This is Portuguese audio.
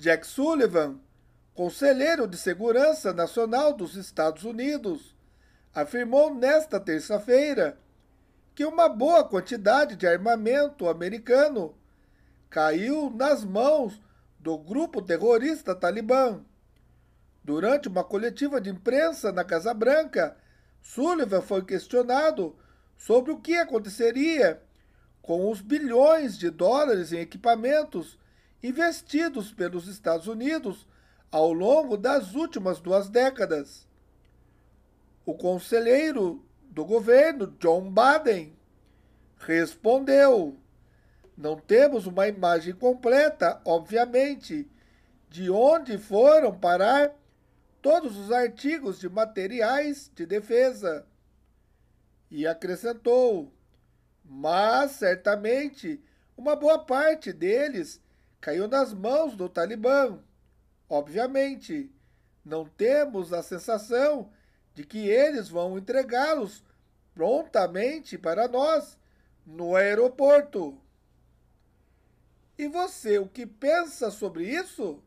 Jack Sullivan, conselheiro de Segurança Nacional dos Estados Unidos, afirmou nesta terça-feira que uma boa quantidade de armamento americano caiu nas mãos do grupo terrorista Talibã. Durante uma coletiva de imprensa na Casa Branca, Sullivan foi questionado sobre o que aconteceria com os bilhões de dólares em equipamentos investidos pelos Estados Unidos ao longo das últimas duas décadas. O conselheiro do governo, John Baden, respondeu: Não temos uma imagem completa, obviamente, de onde foram parar todos os artigos de materiais de defesa. E acrescentou: Mas certamente uma boa parte deles caiu nas mãos do Talibã. Obviamente, não temos a sensação de que eles vão entregá-los prontamente para nós no aeroporto. E você, o que pensa sobre isso?